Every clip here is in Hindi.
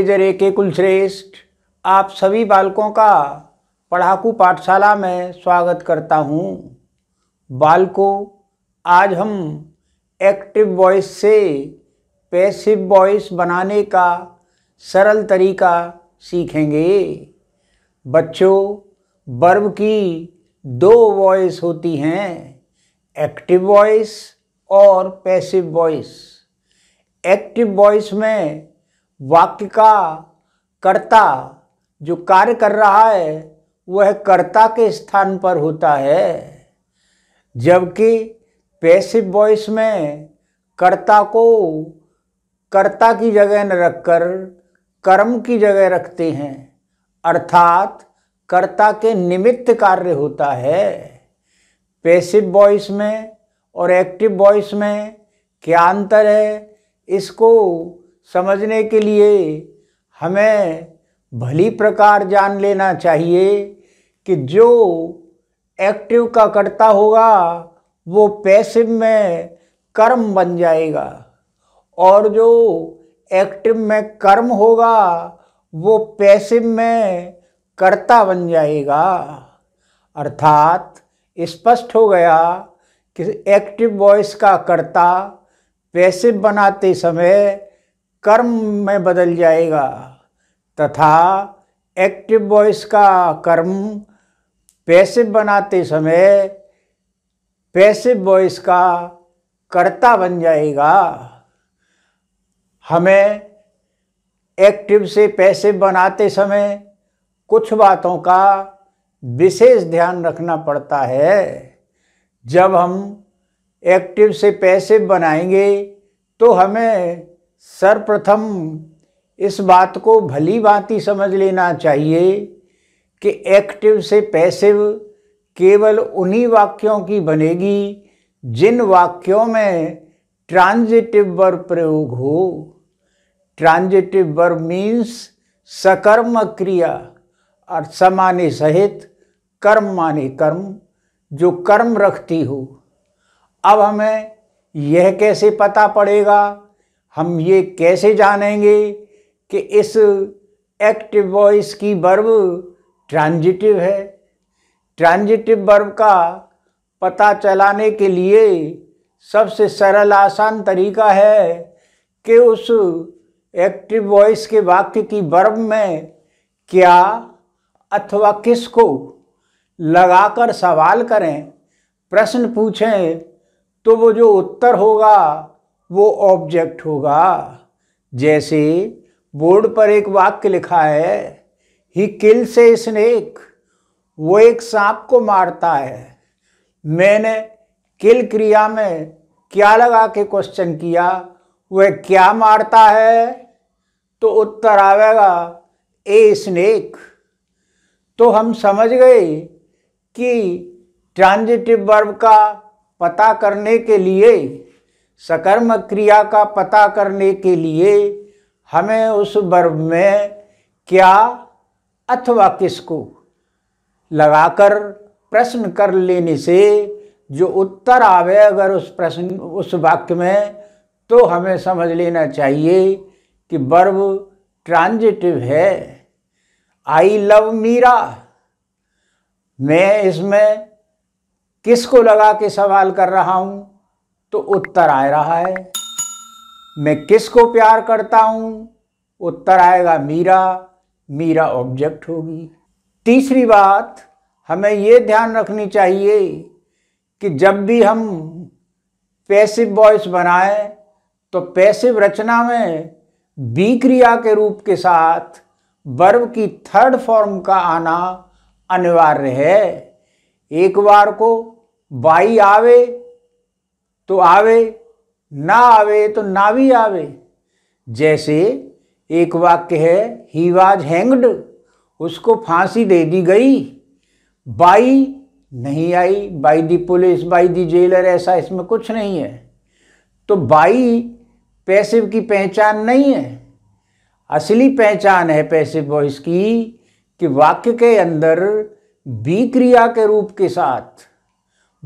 मेजर ए के कुलश्रेष्ठ आप सभी बालकों का पढ़ाकू पाठशाला में स्वागत करता हूँ बालकों आज हम एक्टिव वॉइस से पैसिव वॉइस बनाने का सरल तरीका सीखेंगे बच्चों बर्ब की दो वॉइस होती हैं एक्टिव वॉइस और पैसिव वॉइस एक्टिव वॉइस में वाक्य का कर्ता जो कार्य कर रहा है वह कर्ता के स्थान पर होता है जबकि पैसिव वॉइस में कर्ता को कर्ता की जगह न रखकर कर्म की जगह रखते हैं अर्थात कर्ता के निमित्त कार्य होता है पैसिव वॉइस में और एक्टिव वॉइस में क्या अंतर है इसको समझने के लिए हमें भली प्रकार जान लेना चाहिए कि जो एक्टिव का कर्ता होगा वो पैसिव में कर्म बन जाएगा और जो एक्टिव में कर्म होगा वो पैसिव में कर्ता बन जाएगा अर्थात स्पष्ट हो गया कि एक्टिव वॉइस का कर्ता पैसिव बनाते समय कर्म में बदल जाएगा तथा एक्टिव वॉइस का कर्म पैसिव बनाते समय पैसिव वॉइस का कर्ता बन जाएगा हमें एक्टिव से पैसिव बनाते समय कुछ बातों का विशेष ध्यान रखना पड़ता है जब हम एक्टिव से पैसिव बनाएंगे तो हमें सर्वप्रथम इस बात को भली ही समझ लेना चाहिए कि एक्टिव से पैसिव केवल उन्हीं वाक्यों की बनेगी जिन वाक्यों में ट्रांजिटिव वर्ब प्रयोग हो ट्रांजिटिव वर्ब मीन्स सकर्म क्रिया और समाने सहित कर्म माने कर्म जो कर्म रखती हो अब हमें यह कैसे पता पड़ेगा हम ये कैसे जानेंगे कि इस एक्टिव वॉइस की बर्ब ट्रांजिटिव है ट्रांजिटिव बर्ब का पता चलाने के लिए सबसे सरल आसान तरीका है कि उस एक्टिव वॉइस के वाक्य की बर्ब में क्या अथवा किसको लगाकर सवाल करें प्रश्न पूछें तो वो जो उत्तर होगा वो ऑब्जेक्ट होगा जैसे बोर्ड पर एक वाक्य लिखा है ही किल से स्नेक वो एक सांप को मारता है मैंने किल क्रिया में क्या लगा के क्वेश्चन किया वह क्या मारता है तो उत्तर आवेगा ए स्नेक तो हम समझ गए कि ट्रांजिटिव वर्ब का पता करने के लिए सकर्म क्रिया का पता करने के लिए हमें उस वर्ब में क्या अथवा किसको लगाकर प्रश्न कर लेने से जो उत्तर आवे अगर उस प्रश्न उस वाक्य में तो हमें समझ लेना चाहिए कि वर्ब ट्रांजिटिव है आई लव मीरा मैं इसमें किसको लगा के सवाल कर रहा हूँ तो उत्तर आ रहा है मैं किस को प्यार करता हूं उत्तर आएगा मीरा मीरा ऑब्जेक्ट होगी तीसरी बात हमें ये ध्यान रखनी चाहिए कि जब भी हम पैसिव वॉइस बनाएं तो पैसिव रचना में बी क्रिया के रूप के साथ वर्ब की थर्ड फॉर्म का आना अनिवार्य है एक बार को बाई आवे तो आवे ना आवे तो ना भी आवे जैसे एक वाक्य है ही वाज हैंग्ड उसको फांसी दे दी गई बाई नहीं आई by the police by the jailer ऐसा इसमें कुछ नहीं है तो बाई पैसिव की पहचान नहीं है असली पहचान है पैसिव वॉइस की कि वाक्य के अंदर बी क्रिया के रूप के साथ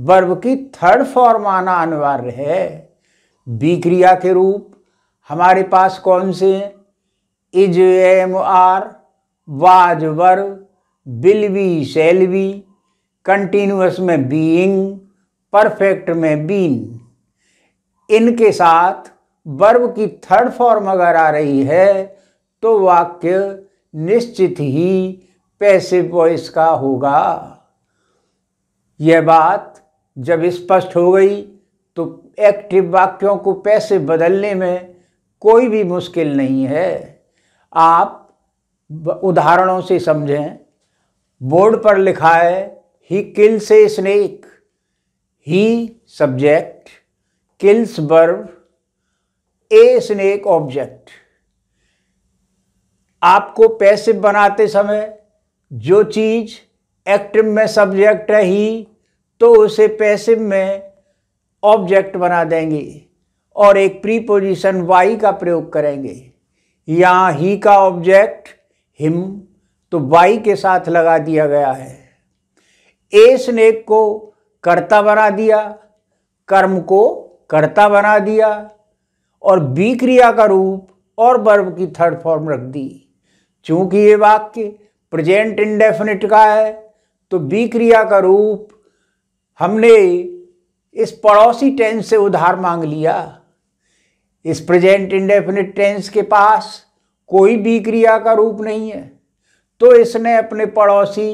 वर्ब की थर्ड फॉर्म आना अनिवार्य है बी क्रिया के रूप हमारे पास कौन से हैं is am are was verb will be shall be continuous में बीइंग परफेक्ट में बीन इनके साथ वर्ब की थर्ड फॉर्म अगर आ रही है तो वाक्य निश्चित ही पैसिव वॉइस का होगा यह बात जब स्पष्ट हो गई तो एक्टिव वाक्यों को पैसे बदलने में कोई भी मुश्किल नहीं है आप उदाहरणों से समझें बोर्ड पर लिखा है he kills a snake he subject kills बर्व ए स्नेक ऑब्जेक्ट आपको पैसिव बनाते समय जो चीज़ एक्टिव में सब्जेक्ट है ही तो उसे पैसिव में ऑब्जेक्ट बना देंगे और एक प्रीपोजिशन वाई का प्रयोग करेंगे यहाँ ही का ऑब्जेक्ट हिम तो वाई के साथ लगा दिया गया है ए स्नेक को कर्ता बना दिया कर्म को कर्ता बना दिया और बी क्रिया का रूप और वर्ब की थर्ड फॉर्म रख दी चूंकि ये वाक्य प्रेजेंट इंडेफिनिट का है तो बी क्रिया का रूप हमने इस पड़ोसी टेंस से उधार मांग लिया इस प्रेजेंट इंडेफिनिट टेंस के पास कोई भी क्रिया का रूप नहीं है तो इसने अपने पड़ोसी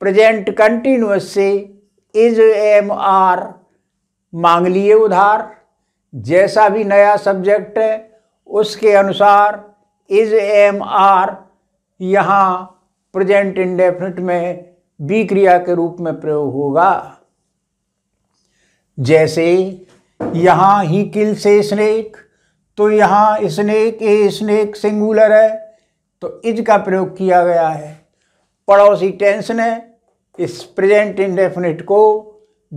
प्रेजेंट कंटिन्यूस से इज एम आर मांग लिए उधार जैसा भी नया सब्जेक्ट है उसके अनुसार इज एम आर यहाँ प्रेजेंट इंडेफिनिट में बी क्रिया के रूप में प्रयोग होगा जैसे यहाँ ही किल से स्नेक तो यहाँ स्नेक ए स्नेक सिंगुलर है तो इज का प्रयोग किया गया है पड़ोसी टेंस ने इस प्रेजेंट इंडेफिनिट को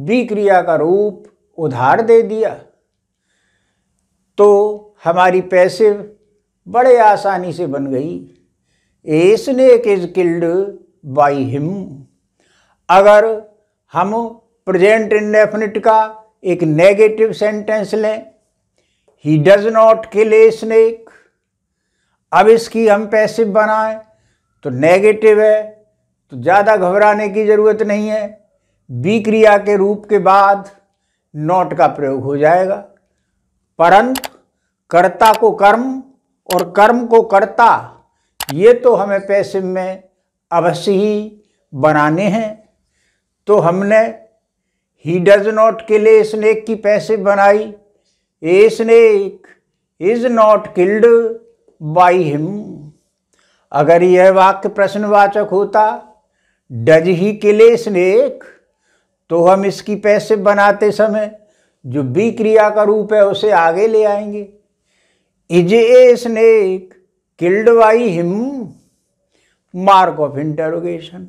बी क्रिया का रूप उधार दे दिया तो हमारी पैसिव बड़े आसानी से बन गई a snake is killed by him अगर हम प्रेजेंट इंडेफिनिट का एक नेगेटिव सेंटेंस लें he does not kill a snake अब इसकी हम पैसिव बनाएं तो नेगेटिव है तो ज़्यादा घबराने की ज़रूरत नहीं है बी क्रिया के रूप के बाद नॉट का प्रयोग हो जाएगा परंतु कर्ता को कर्म और कर्म को कर्ता ये तो हमें पैसिव में अवश्य ही बनाने हैं तो हमने he does not kill a snake की पैसे बनाई a snake is not killed by him अगर यह वाक्य प्रश्नवाचक होता डज ही ए स्नेक तो हम इसकी पैसे बनाते समय जो बी क्रिया का रूप है उसे आगे ले आएंगे is a snake killed by him mark of interrogation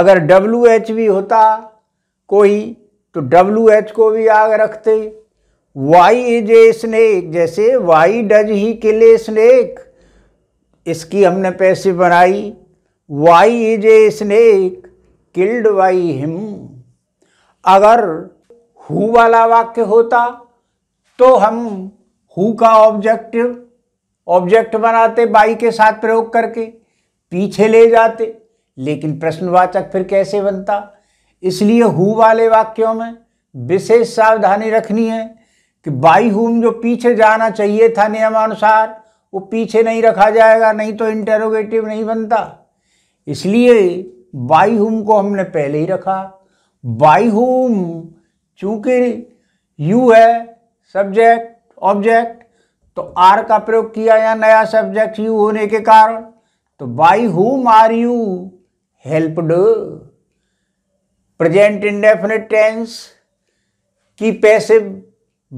अगर डब्ल्यू एच वी होता कोई तो डब्ल्यू एच को भी आग रखते वाई इज ए स्नेक जैसे why does he kill snake इसकी हमने पैसे बनाई why is a snake killed by him अगर हु वाला वाक्य होता तो हम हु का ऑब्जेक्टिव ऑब्जेक्ट बनाते बाई के साथ प्रयोग करके पीछे ले जाते लेकिन प्रश्नवाचक फिर कैसे बनता इसलिए हु वाले वाक्यों में विशेष सावधानी रखनी है कि बाई हुम जो पीछे जाना चाहिए था नियमानुसार वो पीछे नहीं रखा जाएगा नहीं तो इंटेरोगेटिव नहीं बनता इसलिए बाई हुम को हमने पहले ही रखा बाई हुम चूंकि यू है सब्जेक्ट ऑब्जेक्ट तो आर का प्रयोग किया या नया सब्जेक्ट यू होने के कारण तो by whom are you helped present indefinite tense की पैसिव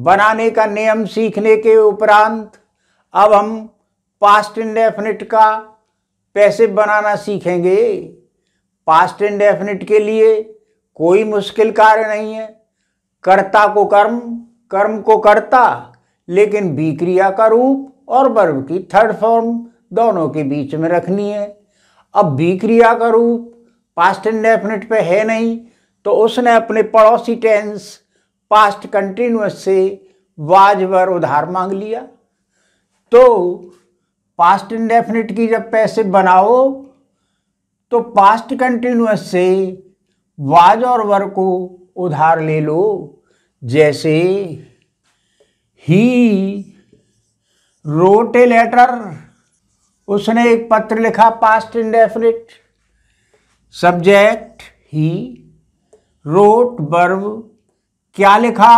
बनाने का नियम सीखने के उपरांत अब हम पास्ट इंडेफिनिट का पैसिव बनाना सीखेंगे पास्ट इंडेफिनिट के लिए कोई मुश्किल कार्य नहीं है कर्ता को कर्म कर्म को कर्ता लेकिन विक्रिया का रूप और वर्ब की थर्ड फॉर्म दोनों के बीच में रखनी है अब विक्रिया का रूप पास्ट इंडेफिनिट पे है नहीं तो उसने अपने पड़ोसी टेंस पास्ट कंटिन्यूस से वाज वर उधार मांग लिया तो पास्ट इंडेफिनिट की जब पैसे बनाओ तो पास्ट कंटिन्यूस से वाज और वर को उधार ले लो जैसे ही रोटे लेटर उसने एक पत्र लिखा past indefinite subject he wrote बर्व क्या लिखा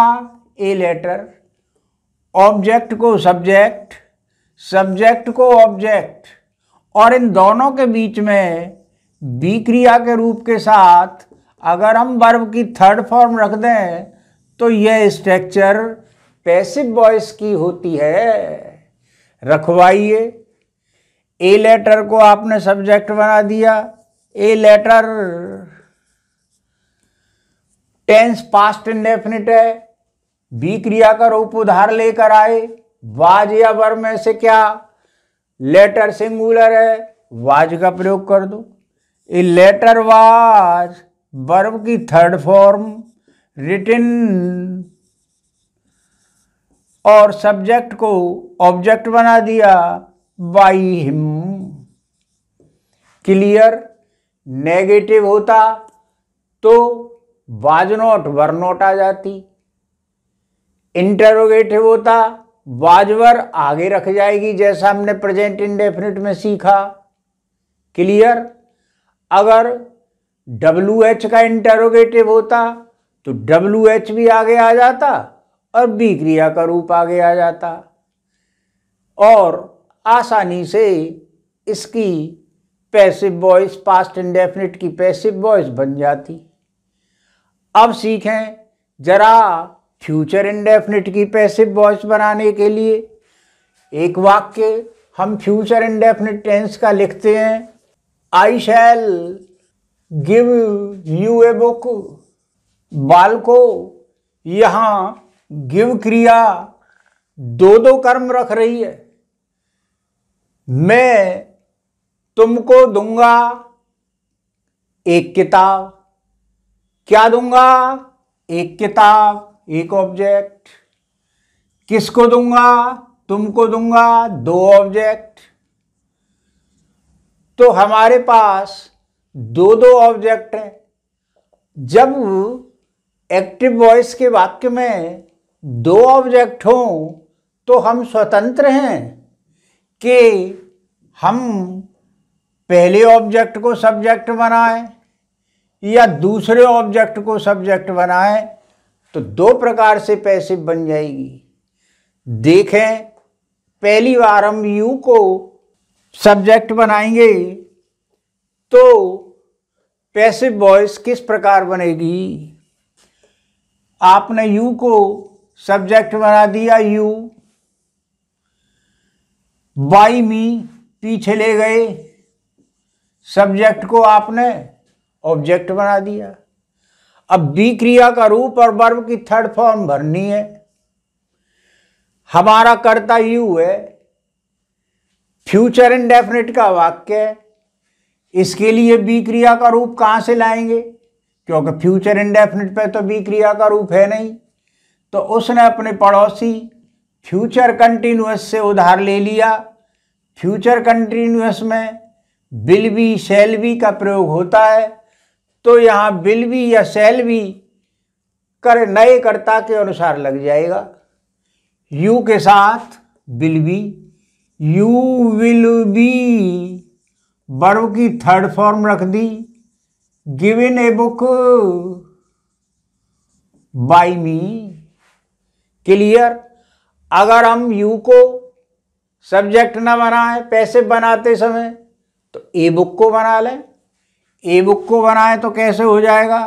ए लेटर ऑब्जेक्ट को सब्जेक्ट सब्जेक्ट को ऑब्जेक्ट और इन दोनों के बीच में बी क्रिया के रूप के साथ अगर हम वर्ब की थर्ड फॉर्म रख दें तो यह स्ट्रक्चर पैसिव वॉइस की होती है रखवाइए ए लेटर को आपने सब्जेक्ट बना दिया a letter tense past indefinite है बी क्रिया का रूप उधार लेकर आए वाज या वर में से क्या लेटर सिंगुलर है वाज का प्रयोग कर दो ए लेटर वाज वर्ब की थर्ड फॉर्म रिटिन और सब्जेक्ट को ऑब्जेक्ट बना दिया बाई हिम क्लियर नेगेटिव होता तो वाजनोट वरनोट आ जाती इंटरोगेटिव होता वाजवर आगे रख जाएगी जैसा हमने प्रेजेंट इंडेफिनिट में सीखा क्लियर अगर डब्ल्यू एच का इंटरोगेटिव होता तो डब्ल्यू एच भी आगे आ जाता और बी क्रिया का रूप आगे आ जाता और आसानी से इसकी पैसिव वॉइस पास्ट इंडेफिनिट की पैसिव वॉइस बन जाती अब सीखें जरा फ्यूचर इंडेफिनिट की पैसिव वॉइस बनाने के लिए एक वाक्य हम फ्यूचर इंडेफिनिट टेंस का लिखते हैं I shall give you a book बाल को यहाँ गिव क्रिया दो दो कर्म रख रही है मैं तुमको दूंगा एक किताब क्या दूंगा एक किताब एक ऑब्जेक्ट किसको दूंगा तुमको दूंगा दो ऑब्जेक्ट तो हमारे पास दो दो ऑब्जेक्ट हैं जब एक्टिव वॉइस के वाक्य में दो ऑब्जेक्ट हों तो हम स्वतंत्र हैं कि हम पहले ऑब्जेक्ट को सब्जेक्ट बनाए या दूसरे ऑब्जेक्ट को सब्जेक्ट बनाए तो दो प्रकार से पैसे बन जाएगी देखें पहली बार हम यू को सब्जेक्ट बनाएंगे तो पैसे वॉइस किस प्रकार बनेगी आपने यू को सब्जेक्ट बना दिया यू बाई मी पीछे ले गए सब्जेक्ट को आपने ऑब्जेक्ट बना दिया अब बी क्रिया का रूप और वर्ब की थर्ड फॉर्म भरनी है हमारा कर्ता यू है फ्यूचर इनडेफिनेट का वाक्य है इसके लिए बी क्रिया का रूप कहाँ से लाएंगे क्योंकि फ्यूचर इनडेफिनिट पे तो बी क्रिया का रूप है नहीं तो उसने अपने पड़ोसी फ्यूचर कंटिन्यूस से उधार ले लिया फ्यूचर कंटिन्यूस में बिल शैलवी का प्रयोग होता है तो यहाँ बिल या शैल कर नए कर्ता के अनुसार लग जाएगा यू के साथ will be you will be बर्व की थर्ड फॉर्म रख दी given a book by me clear अगर हम यू को सब्जेक्ट ना बनाए पैसे बनाते समय तो ए बुक को बना ले ए बुक को बनाए तो कैसे हो जाएगा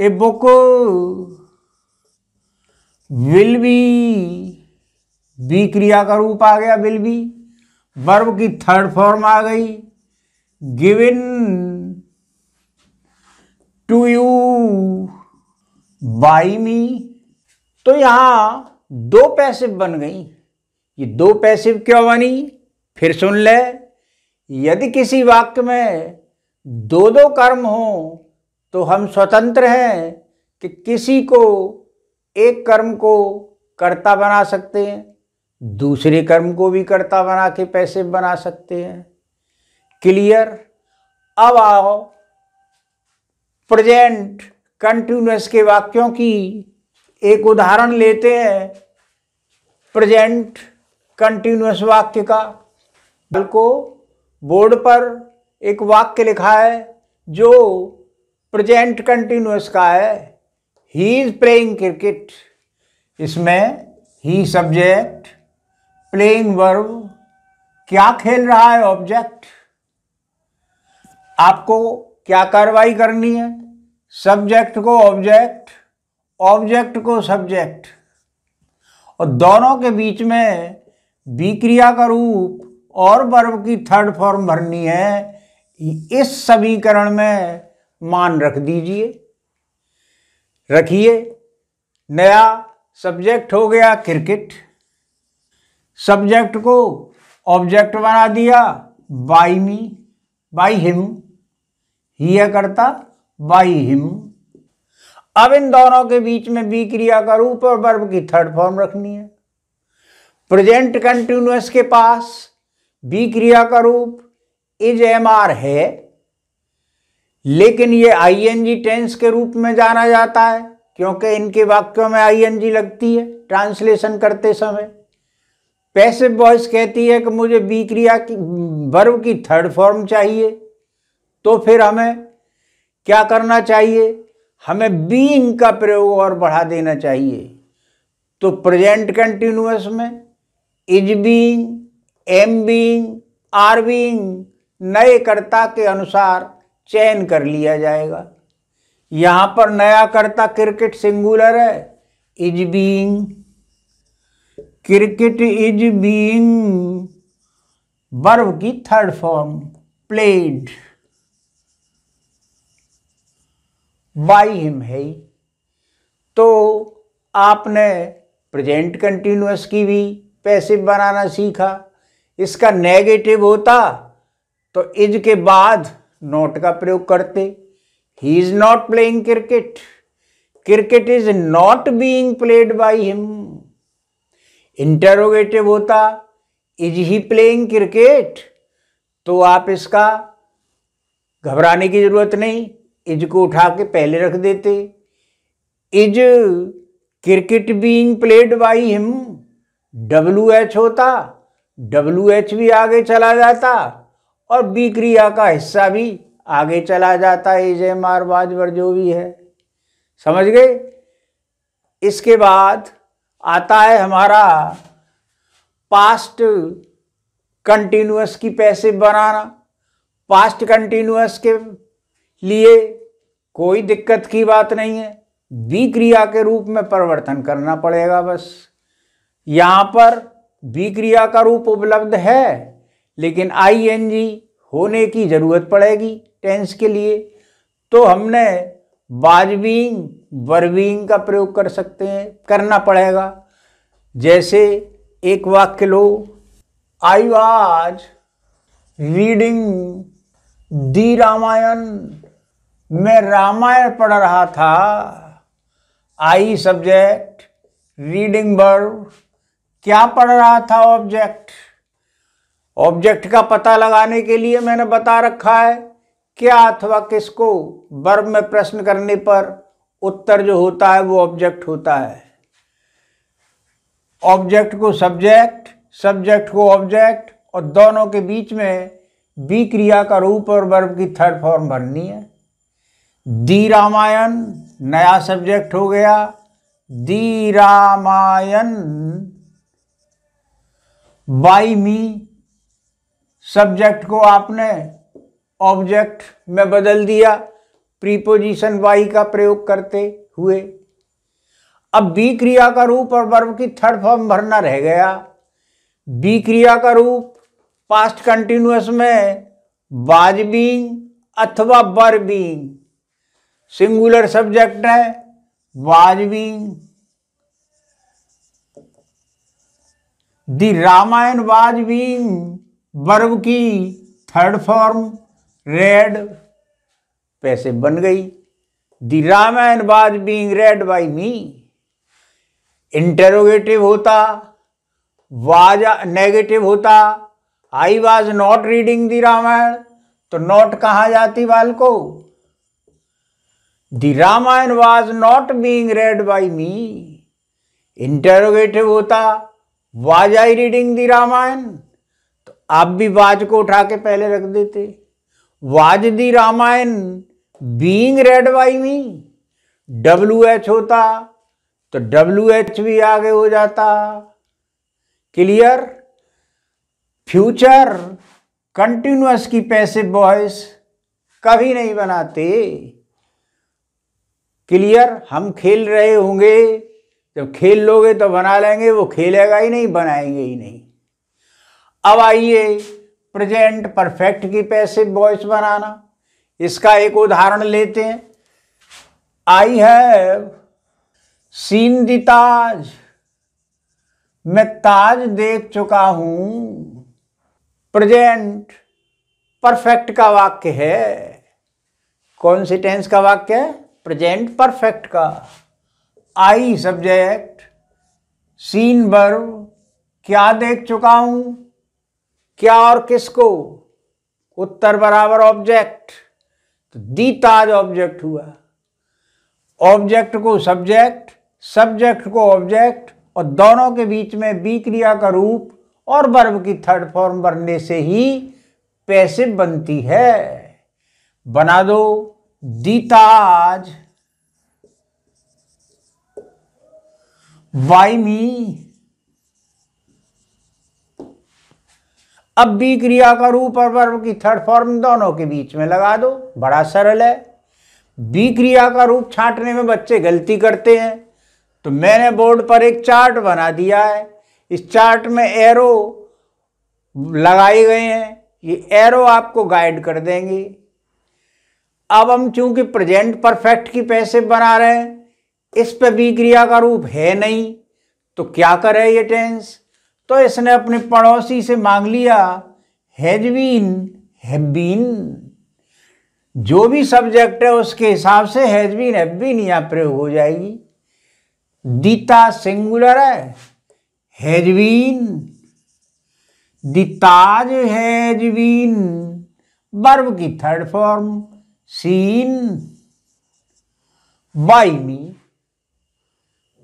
a book will be be क्रिया का रूप आ गया विल बी वर्ब की थर्ड फॉर्म आ गई given to you by me तो यहां दो पैसिव बन गई ये दो पैसिव क्यों बनी फिर सुन ले यदि किसी वाक्य में दो दो कर्म हो तो हम स्वतंत्र हैं कि किसी को एक कर्म को कर्ता बना सकते हैं दूसरे कर्म को भी कर्ता बना के पैसे बना सकते हैं क्लियर अब आओ प्रेजेंट कंटिन्यूस के वाक्यों की एक उदाहरण लेते हैं प्रेजेंट कंटिन्यूस वाक्य का बिल्कुल बोर्ड पर एक वाक्य लिखा है जो प्रेजेंट कंटिन्यूस का है ही इज प्लेइंग क्रिकेट इसमें ही सब्जेक्ट प्लेइंग वर्ब क्या खेल रहा है ऑब्जेक्ट आपको क्या कार्रवाई करनी है सब्जेक्ट को ऑब्जेक्ट ऑब्जेक्ट को सब्जेक्ट और दोनों के बीच में विक्रिया का रूप और वर्ब की थर्ड फॉर्म भरनी है इस समीकरण में मान रख दीजिए रखिए नया सब्जेक्ट हो गया क्रिकेट सब्जेक्ट को ऑब्जेक्ट बना दिया by me by him he करता बाई हिम अब इन दोनों के बीच में बी क्रिया का रूप और वर्ब की थर्ड फॉर्म रखनी है प्रेजेंट कंटिन्यूस के पास बी क्रिया का रूप इज एम आर है लेकिन ये आईएनजी टेंस के रूप में जाना जाता है क्योंकि इनके वाक्यों में आईएनजी लगती है ट्रांसलेशन करते समय पैसिव वॉइस कहती है कि मुझे बी क्रिया की वर्व की थर्ड फॉर्म चाहिए तो फिर हमें क्या करना चाहिए हमें बीइंग का प्रयोग और बढ़ा देना चाहिए तो प्रेजेंट कंटिन्यूस में is being am being are being नए कर्ता के अनुसार चयन कर लिया जाएगा यहां पर नया कर्ता क्रिकेट सिंगुलर है is being cricket is being verb की third form played by him है तो आपने प्रेजेंट कंटिन्यूस की भी पैसिव बनाना सीखा इसका नेगेटिव होता तो इज के बाद नॉट का प्रयोग करते ही is not playing cricket cricket is not being played by him interrogative होता इज ही प्लेइंग क्रिकेट तो आप इसका घबराने की जरूरत नहीं इज को उठा के पहले रख देते is cricket being played by him W H होता डब्ल्यू एच भी आगे चला जाता और बी क्रिया का हिस्सा भी आगे चला जाता है जय मार बाजवर जो भी है समझ गए इसके बाद आता है हमारा पास्ट कंटिन्यूस की पैसे बनाना पास्ट कंटिन्यूस के लिए कोई दिक्कत की बात नहीं है बी क्रिया के रूप में परिवर्तन करना पड़ेगा बस यहाँ पर बी क्रिया का रूप उपलब्ध है लेकिन आईएनजी होने की ज़रूरत पड़ेगी टेंस के लिए तो हमने बाजबींग बरबींग का प्रयोग कर सकते हैं करना पड़ेगा जैसे एक वाक्य लो I was reading the Ramayana मैं रामायण पढ़ रहा था आई सब्जेक्ट रीडिंग बर्व क्या पढ़ रहा था ऑब्जेक्ट ऑब्जेक्ट का पता लगाने के लिए मैंने बता रखा है क्या अथवा किसको वर्ब में प्रश्न करने पर उत्तर जो होता है वो ऑब्जेक्ट होता है ऑब्जेक्ट को सब्जेक्ट सब्जेक्ट को ऑब्जेक्ट और दोनों के बीच में बी क्रिया का रूप और वर्ब की थर्ड फॉर्म भरनी है दी रामायण नया सब्जेक्ट हो गया the Ramayana by me subject को आपने ऑब्जेक्ट में बदल दिया प्रीपोजिशन वाई का प्रयोग करते हुए अब बी क्रिया का रूप और वर्ब की थर्ड फॉर्म भरना रह गया बी क्रिया का रूप पास्ट कंटिन्यूस में वाज बींग अथवा बर बींग सिंगुलर सब्जेक्ट है वाज बींग दी वाज भी वर्ग की थर्ड फॉर्म रेड पैसे बन गई the was being read by me interrogative होता वाज नेगेटिव होता I was not reading the Ramayana तो नॉट कहाँ जाती वाल को the Ramayana was not being read by me interrogative होता was I reading the Ramayana तो आप भी वाज को उठा के पहले रख देते was the Ramayana being read by me W H होता तो डब्ल्यू एच भी आगे हो जाता क्लियर फ्यूचर कंटिन्यूस की पैसे बॉयस कभी नहीं बनाते क्लियर हम खेल रहे होंगे जब खेल लोगे तो बना लेंगे वो खेलेगा ही नहीं बनाएंगे ही नहीं अब आइए प्रेजेंट परफेक्ट की पैसे वॉइस बनाना इसका एक उदाहरण लेते हैं आई हैव सीन दी ताज मैं ताज देख चुका हूं प्रेजेंट परफेक्ट का वाक्य है कौन सी टेंस का वाक्य है प्रेजेंट परफेक्ट का आई सब्जेक्ट सीन वर्ब क्या देख चुका हूं क्या और किसको उत्तर बराबर ऑब्जेक्ट तो दी ताज ऑब्जेक्ट हुआ ऑब्जेक्ट को सब्जेक्ट सब्जेक्ट को ऑब्जेक्ट और दोनों के बीच में बी क्रिया का रूप और वर्ब की थर्ड फॉर्म बनने से ही पैसिव बनती है बना दो दीताज वाई मी अब भी क्रिया का रूप और वर्ब की थर्ड फॉर्म दोनों के बीच में लगा दो बड़ा सरल है बी क्रिया का रूप छांटने में बच्चे गलती करते हैं तो मैंने बोर्ड पर एक चार्ट बना दिया है इस चार्ट में एरो लगाए गए हैं ये एरो आपको गाइड कर देंगे अब हम चूंकि प्रेजेंट परफेक्ट की पैसे बना रहे हैं इस पर भी क्रिया का रूप है नहीं तो क्या करे ये टेंस तो इसने अपने पड़ोसी से मांग लिया हैज बीन हैव बीन जो भी सब्जेक्ट है उसके हिसाब से हैज बीन हैव बीन यहाँ प्रयोग हो जाएगी दीता सिंगुलर है हैज बीन दिताज हैज बीन की third form seen by me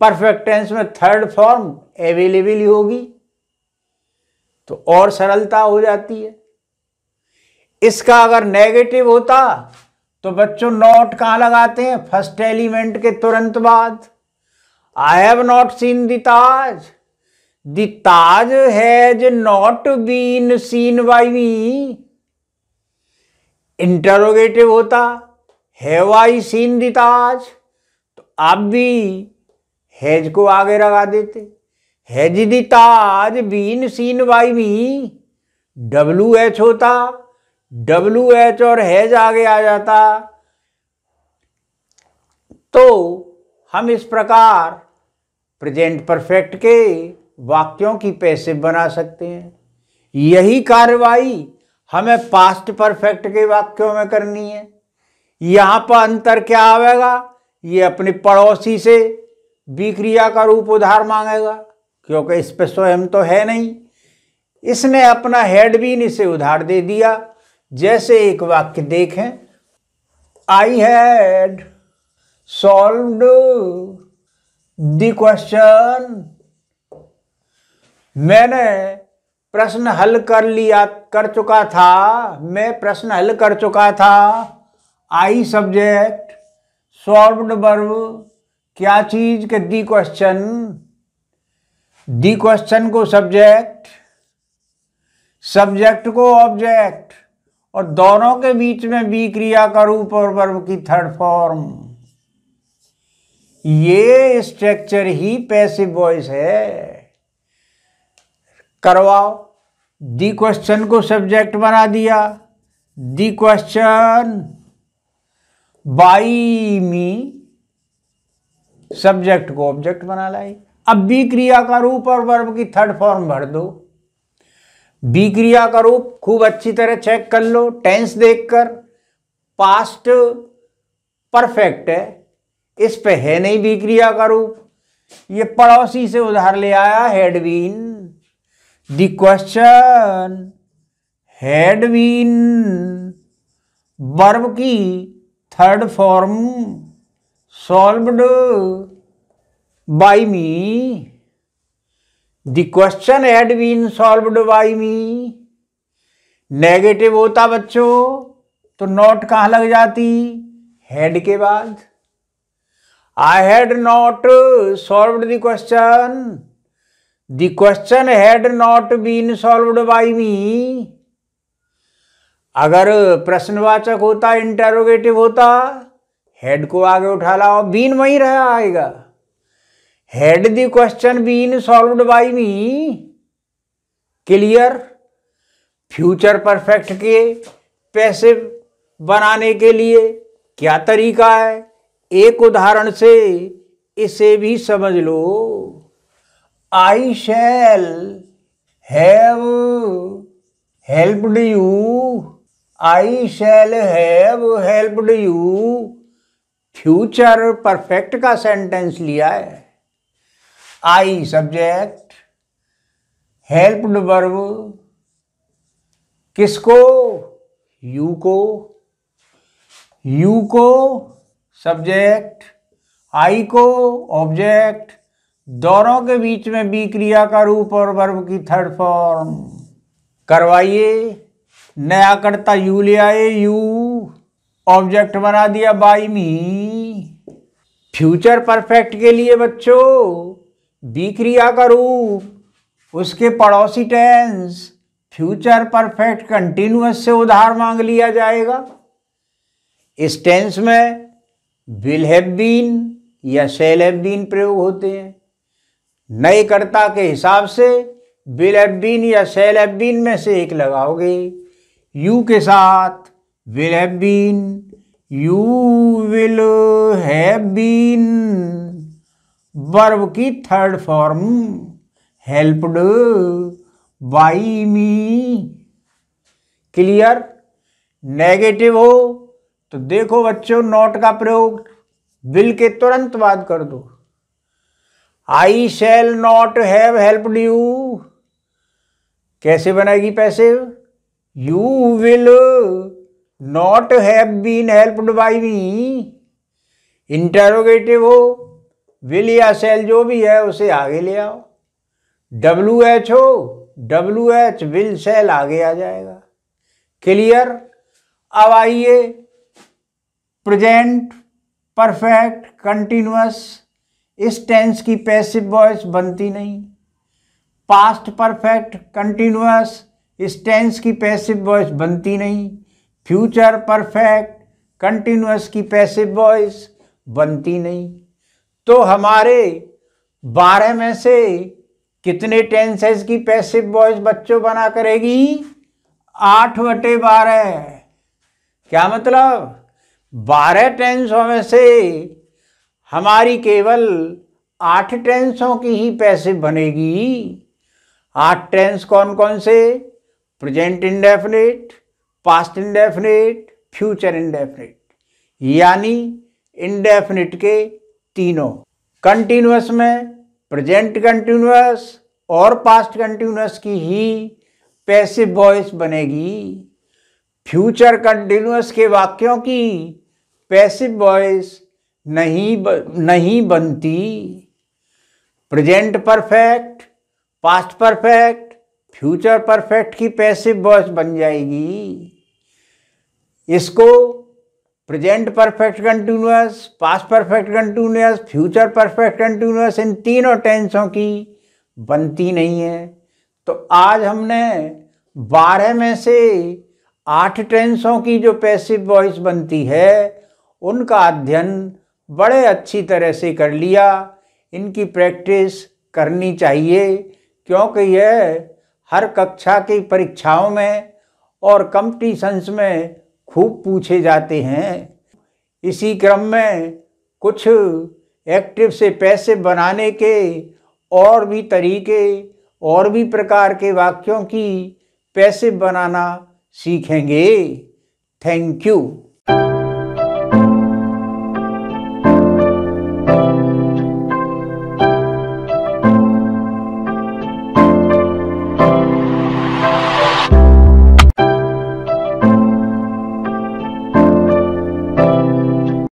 perfect tense में थर्ड फॉर्म अवेलेबल होगी तो और सरलता हो जाती है इसका अगर नेगेटिव होता तो बच्चों नॉट कहाँ लगाते हैं फर्स्ट एलिमेंट के तुरंत बाद I have not seen the Taj the Taj has not been seen by me interrogative होता have I seen the Taj तो आप भी हैज को आगे लगा देते has the Taj been seen why भी डब्लू एच होता डब्लू एच और हैज आगे आ जाता तो हम इस प्रकार प्रेजेंट परफेक्ट के वाक्यों की पैसे बना सकते हैं यही कार्रवाई हमें पास्ट परफेक्ट के वाक्यों में करनी है यहाँ पर अंतर क्या आवेगा ये अपने पड़ोसी से विक्रिया क्रिया का रूप उधार मांगेगा क्योंकि इस पर स्वयं तो है नहीं इसने अपना हेड इसे उधार दे दिया जैसे एक वाक्य देखें I had solve the question मैंने प्रश्न हल कर लिया कर चुका था मैं प्रश्न हल कर चुका था आई सब्जेक्ट सॉल्व्ड वर्ब क्या चीज के दी क्वेश्चन दी क्वेश्चन को सब्जेक्ट सब्जेक्ट को ऑब्जेक्ट और दोनों के बीच में बी क्रिया का रूप और वर्ब की थर्ड फॉर्म ये स्ट्रक्चर ही पैसिव वॉइस है करवाओ दी क्वेश्चन को सब्जेक्ट बना दिया the question by me subject को ऑब्जेक्ट बना लाई अब बी क्रिया का रूप और वर्ब की थर्ड फॉर्म भर दो बी क्रिया का रूप खूब अच्छी तरह चेक कर लो टेंस देखकर पास्ट परफेक्ट है इस पे है नहीं बी क्रिया का रूप ये पड़ोसी से उधार ले आया had been been the question had been verb की third form solve by me The question had been solved by me. Negative होता बच्चों तो नॉट कहाँ लग जाती हेड के बाद I had not solve the question the question had not been solve by me अगर प्रश्नवाचक होता इंटेरोगेटिव होता हेड को आगे उठा लाओ बीन वहीं रह आएगा had the question been solve by me clear future perfect के पैसिव बनाने के लिए क्या तरीका है एक उदाहरण से इसे भी समझ लो I shall have helped you I shall have helped you future perfect का सेंटेंस लिया है आई सब्जेक्ट हेल्प्ड वर्ब किसको यू को यू को सब्जेक्ट आई को ऑब्जेक्ट दोनों के बीच में बी क्रिया का रूप और वर्ब की थर्ड फॉर्म करवाइए नया करता यू ले आए यू ऑब्जेक्ट बना दिया बाई मी फ्यूचर परफेक्ट के लिए बच्चों बी क्रिया का रूप उसके पड़ोसी टेंस फ्यूचर परफेक्ट कंटिन्यूस से उधार मांग लिया जाएगा इस टेंस में विल हैव बीन या सेल हैव बीन प्रयोग होते हैं नए कर्ता के हिसाब से विल हैव बीन या सेल हैव बीन में से एक लगाओगे यू के साथ will have been you will have been verb की third form helped by me clear negative हो तो देखो बच्चों नॉट का प्रयोग विल के तुरंत बात कर दो I shall not have helped you कैसे बनेगी पैसे you will not have been helped by me interrogative हो विल या सेल जो भी है उसे आगे ले आओ डब्ल्यू एच हो डब्ल्यू एच विल सेल आगे आ जाएगा क्लियर अब आइए प्रेजेंट परफेक्ट कंटिन्यूस इस टेंस की पैसिव वॉइस बनती नहीं पास्ट परफेक्ट कंटिन्यूस इस टेंस की पैसिव वॉइस बनती नहीं फ्यूचर परफेक्ट कंटिन्यूस की पैसिव वॉइस बनती नहीं तो हमारे बारह में से कितने टेंसेस की पैसिव वॉइस बच्चों बना करेगी आठ बटे बारह क्या मतलब बारह टेंसों में से हमारी केवल आठ टेंसों की ही पैसिव बनेगी आठ टेंस कौन कौन से present indefinite past indefinite future indefinite यानी इंडेफिनिट के तीनों कंटिन्यूस में प्रेजेंट कंटिन्यूस और पास्ट कंटिन्यूस की ही पैसिव वॉइस बनेगी फ्यूचर कंटिन्यूस के वाक्यों की पैसिव वॉइस नहीं ब, नहीं बनती present perfect past perfect future perfect की पैसिव वॉइस बन जाएगी इसको present perfect continuous past perfect continuous future perfect continuous इन तीनों टेंसों की बनती नहीं है तो आज हमने बारह में से आठ टेंसों की जो पैसिव वॉइस बनती है उनका अध्ययन बड़े अच्छी तरह से कर लिया इनकी प्रैक्टिस करनी चाहिए क्योंकि यह हर कक्षा की परीक्षाओं में और कंपटीशंस में खूब पूछे जाते हैं इसी क्रम में कुछ एक्टिव से पैसे बनाने के और भी तरीके और भी प्रकार के वाक्यों की पैसे बनाना सीखेंगे थैंक यू